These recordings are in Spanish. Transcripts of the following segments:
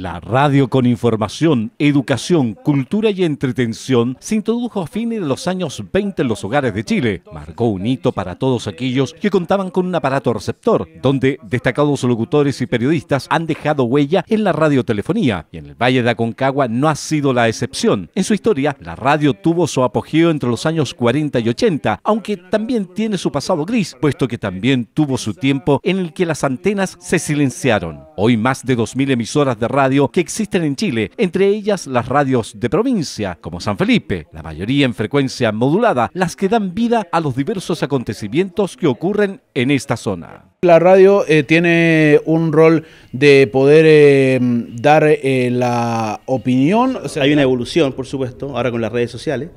La radio con información, educación, cultura y entretención se introdujo a fines de los años 20 en los hogares de Chile. Marcó un hito para todos aquellos que contaban con un aparato receptor, donde destacados locutores y periodistas han dejado huella en la radiotelefonía. Y en el Valle de Aconcagua no ha sido la excepción. En su historia, la radio tuvo su apogeo entre los años 40 y 80, aunque también tiene su pasado gris, puesto que también tuvo su tiempo en el que las antenas se silenciaron. Hoy más de 2.000 emisoras de radio que existen en Chile, entre ellas las radios de provincia, como San Felipe, la mayoría en frecuencia modulada, las que dan vida a los diversos acontecimientos que ocurren en esta zona. La radio eh, tiene un rol de poder eh, dar eh, la opinión. Hay una evolución, por supuesto, ahora con las redes sociales.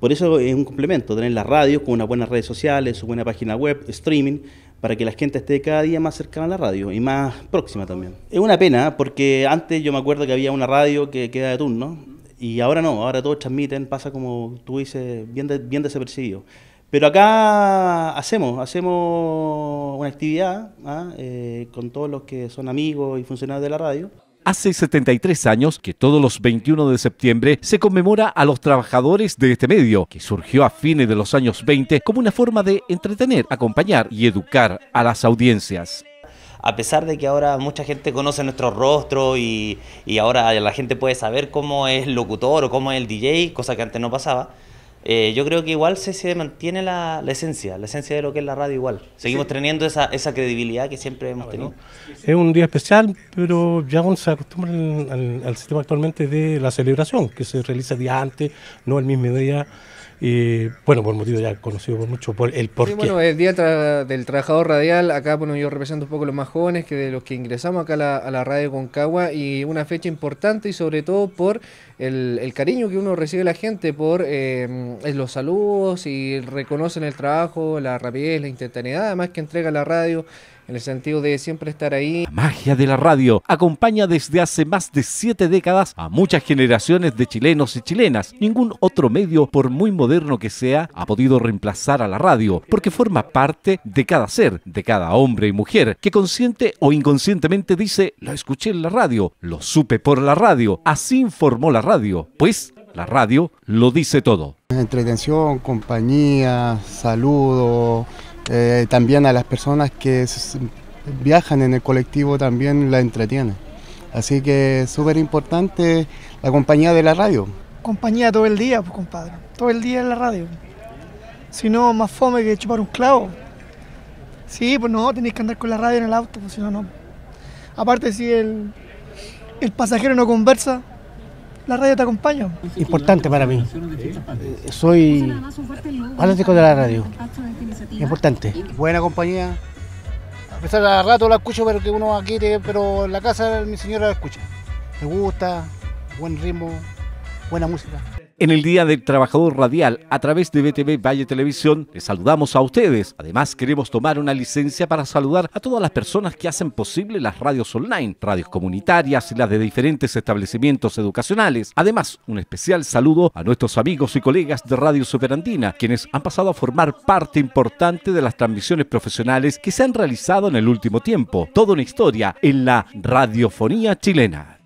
Por eso es un complemento, tener la radio con unas buenas redes sociales, su buena página web, streaming, para que la gente esté cada día más cercana a la radio y más próxima también. Es una pena porque antes yo me acuerdo que había una radio que queda de turno y ahora no, ahora todos transmiten, pasa como tú dices, bien, desapercibido. Pero acá hacemos, hacemos una actividad ¿ah? eh, con todos los que son amigos y funcionarios de la radio hace 73 años que todos los 21 de septiembre se conmemora a los trabajadores de este medio, que surgió a fines de los años 20 como una forma de entretener, acompañar y educar a las audiencias a pesar de que ahora mucha gente conoce nuestro rostro y, ahora la gente puede saber cómo es el locutor o cómo es el DJ, cosa que antes no pasaba, eh, yo creo que igual se, se mantiene la, esencia, la esencia de lo que es la radio igual. Seguimos teniendo esa, esa credibilidad que siempre hemos ah, tenido. Es un día especial, pero ya uno se acostumbra al, sistema actualmente de la celebración, que se realiza día antes, no el mismo día. Y bueno, por motivo ya conocido por mucho, por el por sí, bueno, el Día del Trabajador Radial, acá bueno, yo represento un poco los más jóvenes que de los que ingresamos acá a la, radio Concagua y una fecha importante y sobre todo por el, cariño que uno recibe de la gente, por eh, los saludos y reconocen el trabajo, la rapidez, la instantaneidad además que entrega la radio en el sentido de siempre estar ahí. magia de la radio acompaña desde hace más de siete décadas a muchas generaciones de chilenos y chilenas. Ningún otro medio, por muy moderno que sea, ha podido reemplazar a la radio, porque forma parte de cada ser, de cada hombre y mujer, que consciente o inconscientemente dice, lo escuché en la radio, lo supe por la radio, así informó la radio, pues la radio lo dice todo. Entretención, compañía, saludo, eh, también a las personas que viajan en el colectivo también la entretiene. Así que súper importante la compañía de la radio. Compañía todo el día, pues compadre, todo el día en la radio. Si no, más fome que chupar un clavo. Sí, pues no, tenéis que andar con la radio en el auto, pues si no, no. Aparte, si el, el pasajero no conversa, la radio te acompaña. Importante para mí. Eh, soy fanático de la radio. Importante. Buena compañía. A pesar de rato la escucho, pero que uno quiere, pero en la casa mi señora la escucha. Me gusta, buen ritmo, música. En el Día del Trabajador Radial, a través de BTV Valle Televisión, les saludamos a ustedes. Además, queremos tomar una licencia para saludar a todas las personas que hacen posible las radios online, radios comunitarias y las de diferentes establecimientos educacionales. Además, un especial saludo a nuestros amigos y colegas de Radio Superandina, quienes han pasado a formar parte importante de las transmisiones profesionales que se han realizado en el último tiempo. Toda una historia en la radiofonía chilena.